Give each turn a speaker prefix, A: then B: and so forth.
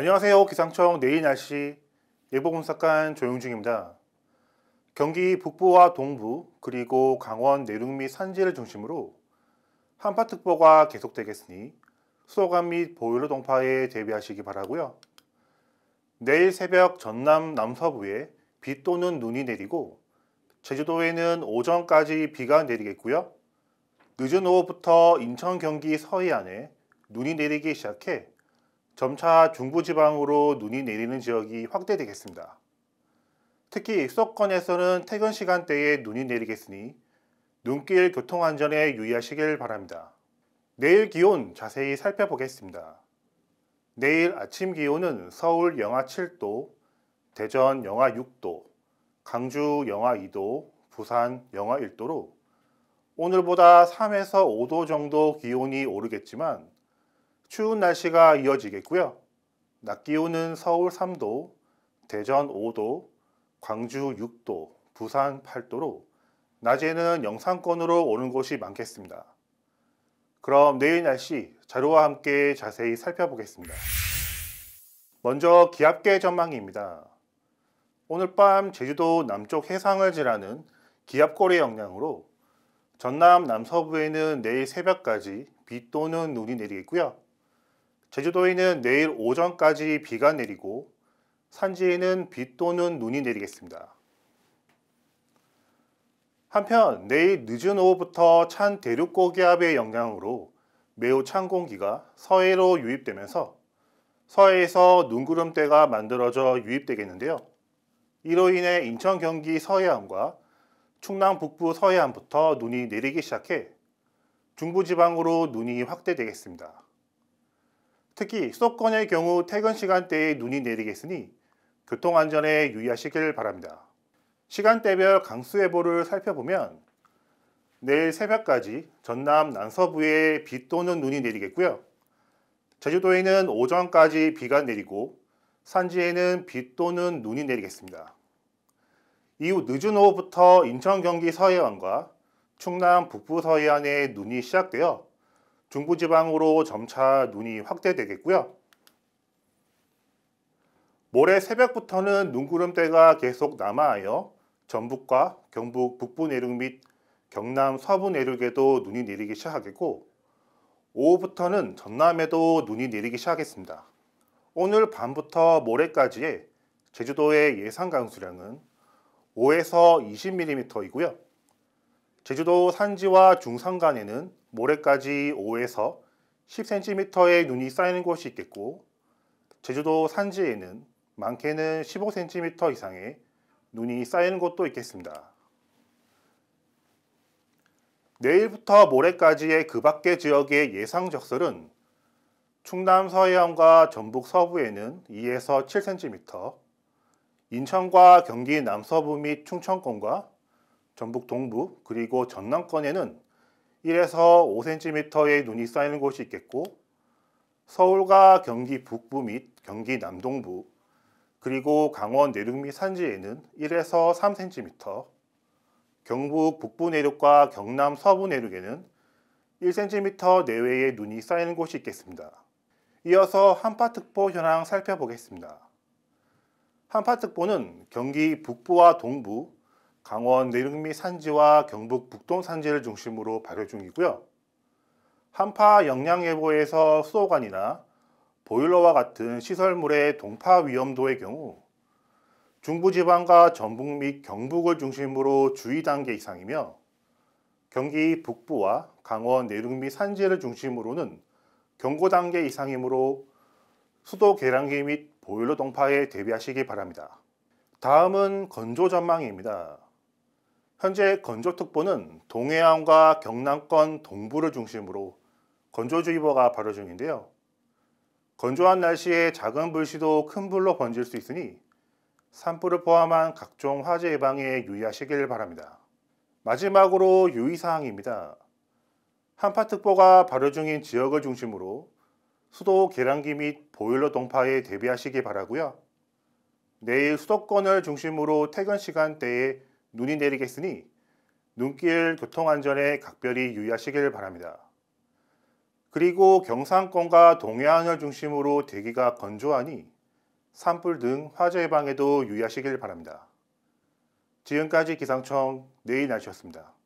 A: 안녕하세요. 기상청 내일 날씨 예보분석관 조용중입니다. 경기 북부와 동부 그리고 강원 내륙 및 산지를 중심으로 한파특보가 계속되겠으니 수도관 및 보일러 동파에 대비하시기 바라고요. 내일 새벽 전남 남서부에 비 또는 눈이 내리고 제주도에는 오전까지 비가 내리겠고요. 늦은 오후부터 인천 경기 서해안에 눈이 내리기 시작해 점차 중부지방으로 눈이 내리는 지역이 확대되겠습니다. 특히 수도권에서는 퇴근 시간대에 눈이 내리겠으니 눈길 교통안전에 유의하시길 바랍니다. 내일 기온 자세히 살펴보겠습니다. 내일 아침 기온은 서울 영하 7도, 대전 영하 6도, 강주 영하 2도, 부산 영하 1도로 오늘보다 3에서 5도 정도 기온이 오르겠지만 추운 날씨가 이어지겠고요. 낮 기온은 서울 3도, 대전 5도, 광주 6도, 부산 8도로 낮에는 영상권으로 오는 곳이 많겠습니다. 그럼 내일 날씨 자료와 함께 자세히 살펴보겠습니다. 먼저 기압계 전망입니다. 오늘 밤 제주도 남쪽 해상을 지나는 기압골의 영향으로 전남 남서부에는 내일 새벽까지 비 또는 눈이 내리겠고요. 제주도에는 내일 오전까지 비가 내리고 산지에는 비 또는 눈이 내리겠습니다. 한편 내일 늦은 오후부터 찬 대륙고기압의 영향으로 매우 찬 공기가 서해로 유입되면서 서해에서 눈구름대가 만들어져 유입되겠는데요. 이로 인해 인천 경기 서해안과 충남 북부 서해안부터 눈이 내리기 시작해 중부지방으로 눈이 확대되겠습니다. 특히 수도권의 경우 퇴근 시간대에 눈이 내리겠으니 교통안전에 유의하시길 바랍니다. 시간대별 강수예보를 살펴보면 내일 새벽까지 전남 남서부에 비 또는 눈이 내리겠고요. 제주도에는 오전까지 비가 내리고 산지에는 비 또는 눈이 내리겠습니다. 이후 늦은 오후부터 인천 경기 서해안과 충남 북부 서해안에 눈이 시작되어 중부지방으로 점차 눈이 확대되겠고요. 모레 새벽부터는 눈구름대가 계속 남아하여 전북과 경북 북부 내륙 및 경남 서부 내륙에도 눈이 내리기 시작하겠고 오후부터는 전남에도 눈이 내리기 시작했습니다. 오늘 밤부터 모레까지의 제주도의 예상 강수량은 5에서 20mm이고요. 제주도 산지와 중산간에는 모레까지 5에서 10cm의 눈이 쌓이는 곳이 있겠고 제주도 산지에는 많게는 15cm 이상의 눈이 쌓이는 곳도 있겠습니다. 내일부터 모레까지의 그 밖의 지역의 예상 적설은 충남 서해안과 전북 서부에는 2에서 7cm, 인천과 경기 남서부 및 충청권과 전북 동부 그리고 전남권에는 1에서 5cm의 눈이 쌓이는 곳이 있겠고 서울과 경기 북부 및 경기 남동부 그리고 강원 내륙 및 산지에는 1에서 3cm 경북 북부 내륙과 경남 서부 내륙에는 1cm 내외의 눈이 쌓이는 곳이 있겠습니다. 이어서 한파특보 현황 살펴보겠습니다. 한파특보는 경기 북부와 동부 강원 내륙및 산지와 경북 북동 산지를 중심으로 발효 중이고요. 한파 영향예보에서 수도관이나 보일러와 같은 시설물의 동파 위험도의 경우 중부지방과 전북 및 경북을 중심으로 주의 단계 이상이며 경기 북부와 강원 내륙 및 산지를 중심으로는 경고 단계 이상이므로 수도 계량기 및 보일러 동파에 대비하시기 바랍니다. 다음은 건조 전망입니다. 현재 건조특보는 동해안과 경남권 동부를 중심으로 건조주의보가 발효 중인데요. 건조한 날씨에 작은 불씨도 큰 불로 번질 수 있으니 산불을 포함한 각종 화재 예방에 유의하시길 바랍니다. 마지막으로 유의사항입니다. 한파특보가 발효 중인 지역을 중심으로 수도 계량기 및 보일러 동파에 대비하시기 바라고요. 내일 수도권을 중심으로 퇴근 시간대에 눈이 내리겠으니 눈길 교통안전에 각별히 유의하시길 바랍니다. 그리고 경상권과 동해안을 중심으로 대기가 건조하니 산불 등 화재 예방에도 유의하시길 바랍니다. 지금까지 기상청 내일 날씨였습니다.